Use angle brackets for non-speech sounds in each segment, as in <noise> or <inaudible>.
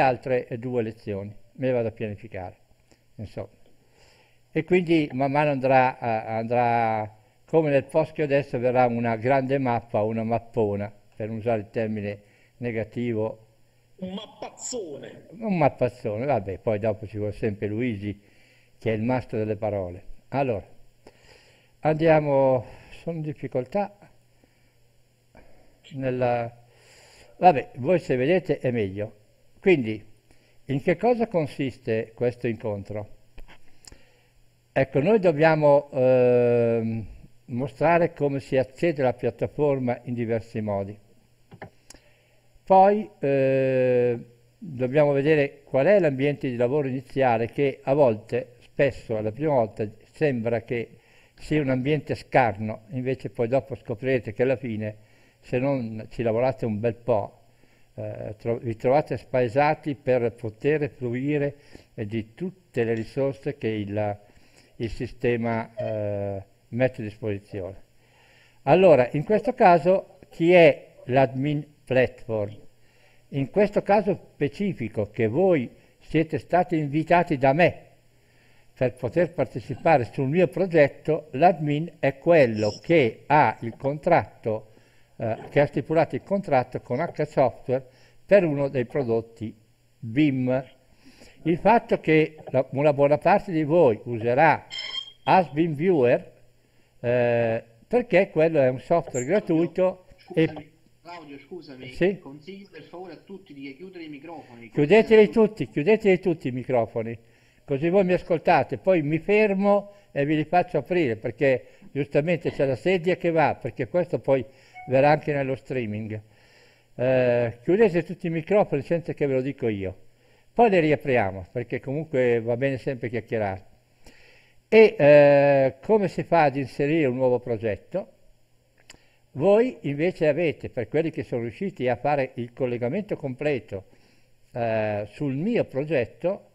altre eh, due lezioni, me le vado a pianificare. Insomma. E quindi man mano andrà, andrà come nel foschio adesso verrà una grande mappa, una mappona, per usare il termine negativo. Un mappazzone. Un mappazzone, vabbè, poi dopo ci vuole sempre Luigi, che è il master delle parole. Allora, andiamo, sono in difficoltà nella... Vabbè, voi se vedete è meglio. Quindi, in che cosa consiste questo incontro? Ecco, noi dobbiamo eh, mostrare come si accede alla piattaforma in diversi modi. Poi eh, dobbiamo vedere qual è l'ambiente di lavoro iniziale che a volte, spesso, alla prima volta sembra che sia un ambiente scarno, invece poi dopo scoprirete che alla fine, se non ci lavorate un bel po', eh, tro- vi trovate spaesati per poter fruire eh, di tutte le risorse che il, il sistema eh, mette a disposizione. Allora, in questo caso chi è l'admin platform? In questo caso specifico che voi siete stati invitati da me per poter partecipare sul mio progetto, l'admin è quello che ha il contratto eh, che ha stipulato il contratto con H-Software per uno dei prodotti BIM. Il fatto che la, una buona parte di voi userà ASBIM Viewer eh, perché quello è un software gratuito e Claudio, scusami, sì? consiglio per favore a tutti di chiudere i microfoni. Chiudeteli tutti, chiudeteli tutti i microfoni, così voi mi ascoltate, poi mi fermo e vi li faccio aprire, perché giustamente c'è la sedia che va, perché questo poi verrà anche nello streaming. Eh, chiudete tutti i microfoni senza che ve lo dico io. Poi le riapriamo, perché comunque va bene sempre chiacchierare. E eh, come si fa ad inserire un nuovo progetto? Voi invece avete, per quelli che sono riusciti a fare il collegamento completo eh, sul mio progetto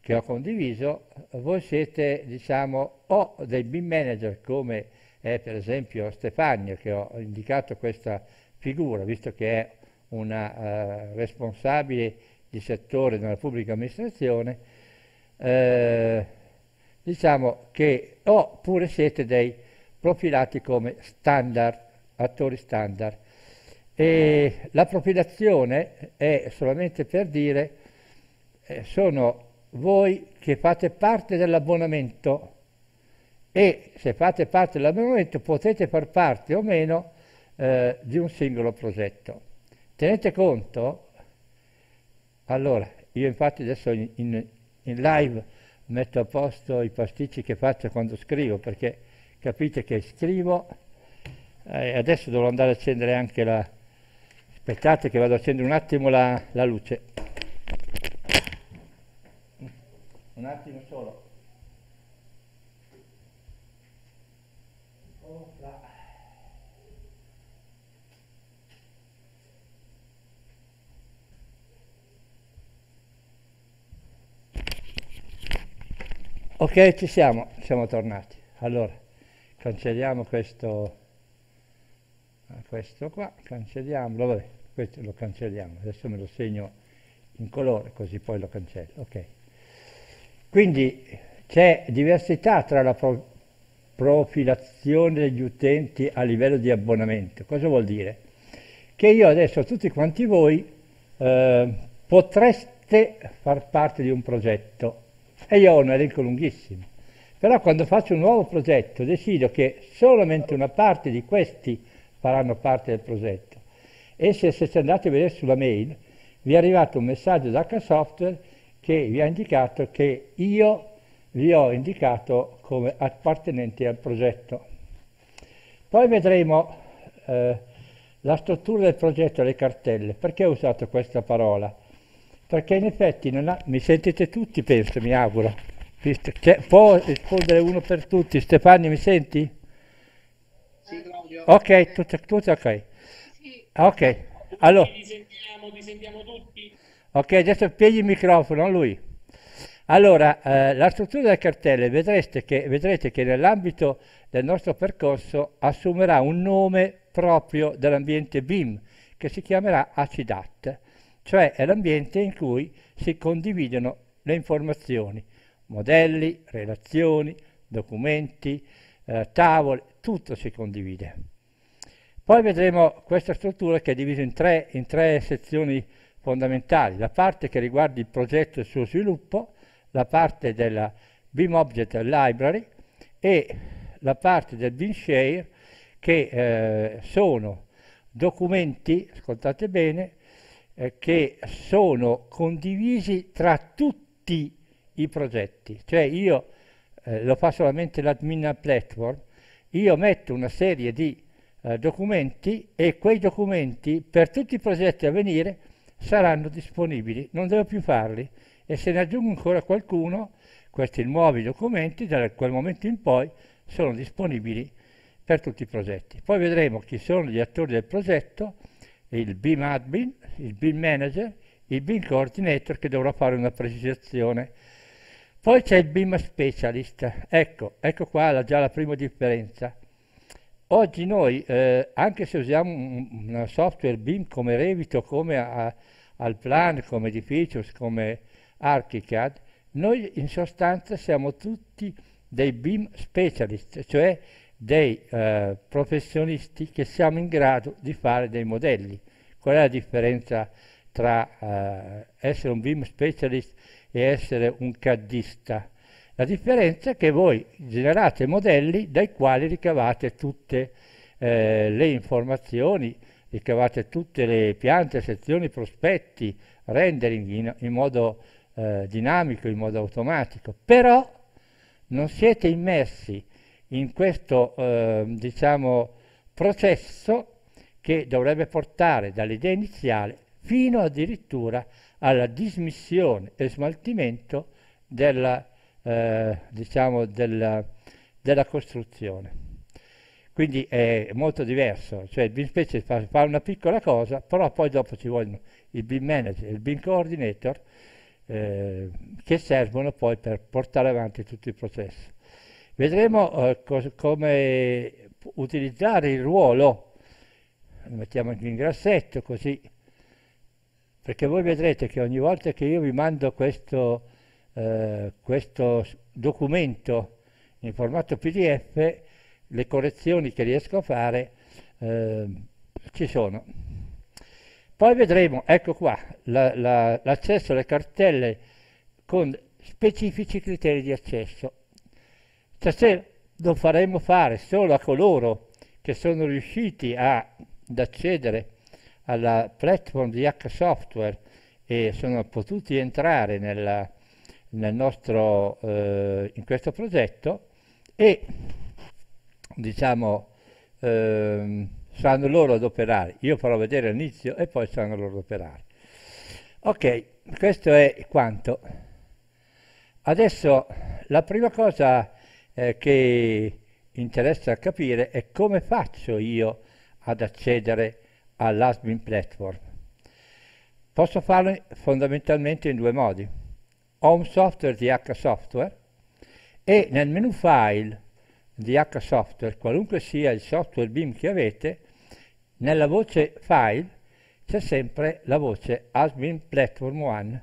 che ho condiviso, voi siete diciamo o dei BIM manager come è per esempio Stefania che ho indicato questa figura, visto che è una eh, responsabile di settore nella pubblica amministrazione, eh, diciamo che oppure siete dei profilati come standard, attori standard. E la profilazione è solamente per dire eh, sono voi che fate parte dell'abbonamento e se fate parte del potete far parte o meno eh, di un singolo progetto. Tenete conto, allora, io infatti adesso in, in, in live metto a posto i pasticci che faccio quando scrivo, perché capite che scrivo, eh, adesso devo andare a accendere anche la... aspettate che vado a accendere un attimo la, la luce. Un attimo solo. Ok, ci siamo, siamo tornati. Allora, cancelliamo questo, questo qua, cancelliamolo, vabbè, questo lo cancelliamo, adesso me lo segno in colore così poi lo cancello, ok. Quindi c'è diversità tra la pro profilazione degli utenti a livello di abbonamento. Cosa vuol dire? Che io adesso, tutti quanti voi, eh, potreste far parte di un progetto e io ho un elenco lunghissimo. Però quando faccio un nuovo progetto decido che solamente una parte di questi faranno parte del progetto. E se, se andate a vedere sulla mail, vi è arrivato un messaggio da H-Software che vi ha indicato che io vi ho indicato come appartenenti al progetto. Poi vedremo eh, la struttura del progetto le cartelle. Perché ho usato questa parola? perché in effetti ha, mi sentite tutti, penso, mi auguro. Cioè, può rispondere uno per tutti. Stefani, mi senti? Sì, Claudio. Ok, tutti, tutti ok. Sì. Ok, allora... Li sentiamo, tutti. Ok, adesso pieghi il microfono a lui. Allora, eh, la struttura delle cartelle vedrete che, vedrete che nell'ambito del nostro percorso assumerà un nome proprio dell'ambiente BIM che si chiamerà ACIDAT cioè è l'ambiente in cui si condividono le informazioni, modelli, relazioni, documenti, eh, tavole, tutto si condivide. Poi vedremo questa struttura che è divisa in tre, in tre sezioni fondamentali, la parte che riguarda il progetto e il suo sviluppo, la parte della BIM Object Library e la parte del BIM Share che eh, sono documenti, ascoltate bene, eh, che sono condivisi tra tutti i progetti. Cioè io eh, lo fa solamente l'admin platform, io metto una serie di eh, documenti e quei documenti per tutti i progetti a venire saranno disponibili, non devo più farli e se ne aggiungo ancora qualcuno, questi nuovi documenti da quel momento in poi sono disponibili per tutti i progetti. Poi vedremo chi sono gli attori del progetto, il BIM admin, il BIM manager, il BIM coordinator che dovrà fare una precisazione. Poi c'è il BIM specialist, ecco, ecco qua la, già la prima differenza. Oggi noi, eh, anche se usiamo un, un, software BIM come Revit come a, Alplan, come Edificios, come Archicad, noi in sostanza siamo tutti dei BIM specialist, cioè dei eh, professionisti che siamo in grado di fare dei modelli. Qual è la differenza tra eh, essere un BIM specialist e essere un CADista? La differenza è che voi generate modelli dai quali ricavate tutte eh, le informazioni, ricavate tutte le piante, sezioni, prospetti, rendering in, in modo eh, dinamico, in modo automatico, però non siete immersi in questo eh, diciamo, processo che dovrebbe portare dall'idea iniziale fino addirittura alla dismissione e smaltimento della, eh, diciamo, della, della costruzione. Quindi è molto diverso, cioè il BIM Specialist fa, fa una piccola cosa, però poi dopo ci vogliono il BIM Manager e il BIM Coordinator eh, che servono poi per portare avanti tutto il processo. Vedremo eh, co come utilizzare il ruolo, lo mettiamo anche in grassetto così, perché voi vedrete che ogni volta che io vi mando questo, eh, questo documento in formato PDF, le correzioni che riesco a fare eh, ci sono. Poi vedremo, ecco qua, l'accesso la, la, alle cartelle con specifici criteri di accesso Stasera lo faremo fare solo a coloro che sono riusciti a, ad accedere alla platform di H-Software e sono potuti entrare nella, nel nostro, eh, in questo progetto e diciamo eh, saranno loro ad operare. Io farò vedere all'inizio e poi saranno loro ad operare. Ok, questo è quanto. Adesso la prima cosa eh, che interessa capire è come faccio io ad accedere all'Admin Platform. Posso farlo fondamentalmente in due modi. Home Software di H Software e nel menu File di H Software, qualunque sia il software BIM che avete, nella voce File c'è sempre la voce Admin Platform 1.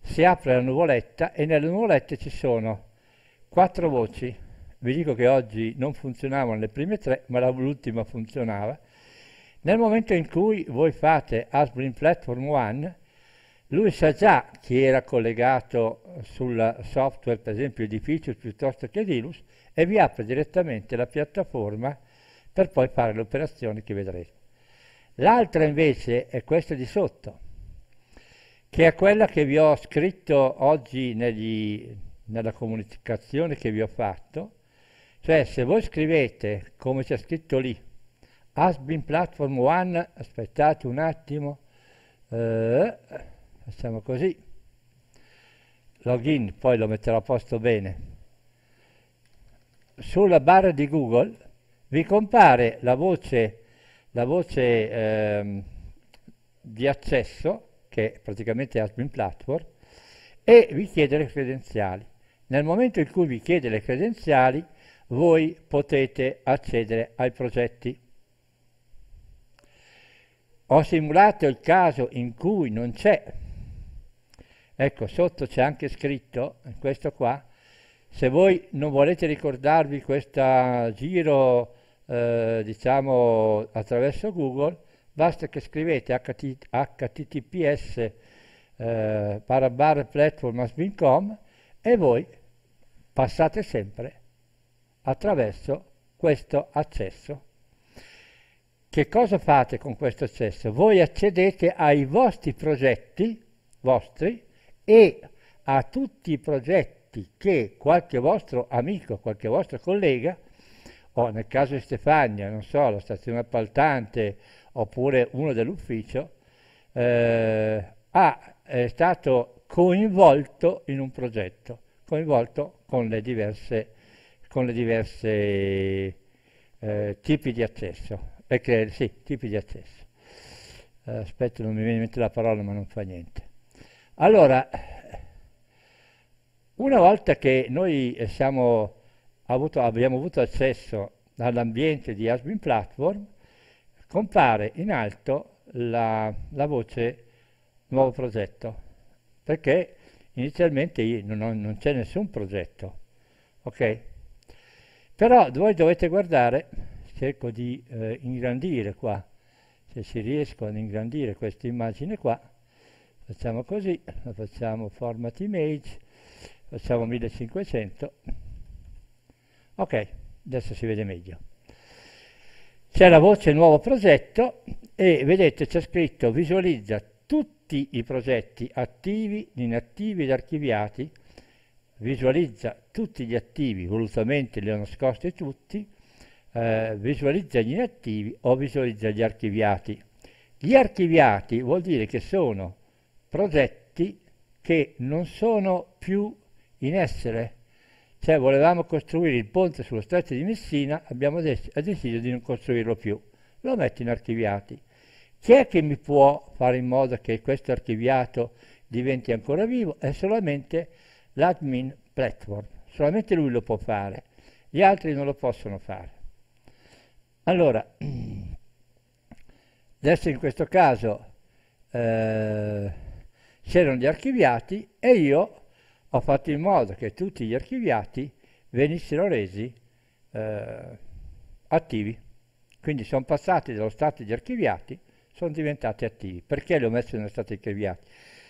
Si apre la nuvoletta e nelle nuvolette ci sono quattro voci, vi dico che oggi non funzionavano le prime tre, ma l'ultima funzionava, nel momento in cui voi fate Asbrin Platform 1, lui sa già chi era collegato sul software, per esempio edificio piuttosto che Dilus, e vi apre direttamente la piattaforma per poi fare le operazioni che vedrete. L'altra invece è questa di sotto, che è quella che vi ho scritto oggi negli, nella comunicazione che vi ho fatto, cioè se voi scrivete, come c'è scritto lì, has been platform one, aspettate un attimo, eh, facciamo così, login, poi lo metterò a posto bene, sulla barra di Google vi compare la voce, la voce ehm, di accesso, che praticamente è Admin Platform, e vi chiede le credenziali. Nel momento in cui vi chiede le credenziali, voi potete accedere ai progetti. Ho simulato il caso in cui non c'è. Ecco, sotto c'è anche scritto, questo qua, se voi non volete ricordarvi questo giro, eh, diciamo, attraverso Google, basta che scrivete https eh, barra barra platform.com e voi passate sempre attraverso questo accesso. Che cosa fate con questo accesso? Voi accedete ai vostri progetti, vostri, e a tutti i progetti che qualche vostro amico, qualche vostro collega, o nel caso di Stefania, non so, la stazione appaltante, oppure uno dell'ufficio, eh, ha, è stato coinvolto in un progetto, coinvolto con le diverse, con le diverse eh, tipi di accesso. Perché, eh, sì, tipi di accesso. Eh, aspetta, non mi viene in mente la parola, ma non fa niente. Allora, una volta che noi eh, siamo, avuto, abbiamo avuto accesso all'ambiente di Asbin Platform, compare in alto la, la voce nuovo progetto perché inizialmente non, non c'è nessun progetto, ok? Però voi dovete guardare, cerco di eh, ingrandire qua, se si riesco ad ingrandire questa immagine qua, facciamo così, la facciamo format image, facciamo 1500, ok, adesso si vede meglio. C'è la voce nuovo progetto e vedete c'è scritto visualizza tutti tutti i progetti attivi, inattivi ed archiviati, visualizza tutti gli attivi, volutamente li ho nascosti tutti, eh, visualizza gli inattivi o visualizza gli archiviati. Gli archiviati vuol dire che sono progetti che non sono più in essere, cioè volevamo costruire il ponte sullo stretto di Messina, abbiamo deciso di non costruirlo più, lo metti in archiviati. Chi è che mi può fare in modo che questo archiviato diventi ancora vivo? È solamente l'admin platform, solamente lui lo può fare, gli altri non lo possono fare. Allora, <clears throat> adesso in questo caso eh, c'erano gli archiviati e io ho fatto in modo che tutti gli archiviati venissero resi eh, attivi. Quindi sono passati dallo stato di archiviati sono diventati attivi. Perché li ho messi nella statica inviati?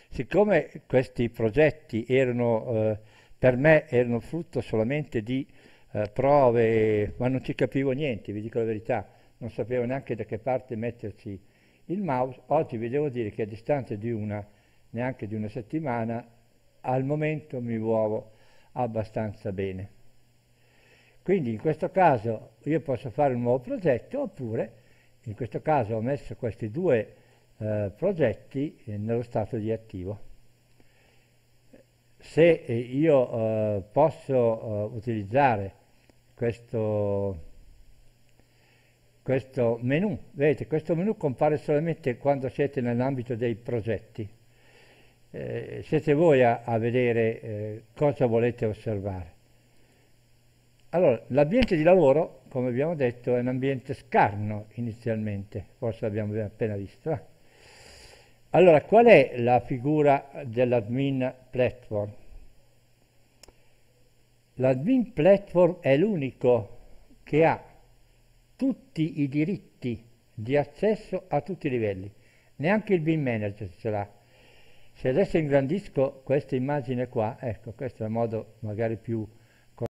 Siccome questi progetti erano, eh, per me erano frutto solamente di eh, prove, ma non ci capivo niente, vi dico la verità, non sapevo neanche da che parte metterci il mouse, oggi vi devo dire che a distanza di una, neanche di una settimana, al momento mi muovo abbastanza bene. Quindi in questo caso io posso fare un nuovo progetto oppure in questo caso ho messo questi due eh, progetti eh, nello stato di attivo. Se eh, io eh, posso eh, utilizzare questo, questo menu, vedete questo menu compare solamente quando siete nell'ambito dei progetti, eh, siete voi a, a vedere cosa volete osservare. Allora, l'ambiente di lavoro, come abbiamo detto, è un ambiente scarno inizialmente, forse l'abbiamo appena visto. Eh? Allora, qual è la figura dell'admin platform? L'admin platform è l'unico che ha tutti i diritti di accesso a tutti i livelli, neanche il BIM manager ce l'ha. Se adesso ingrandisco questa immagine qua, ecco, questo è il modo magari più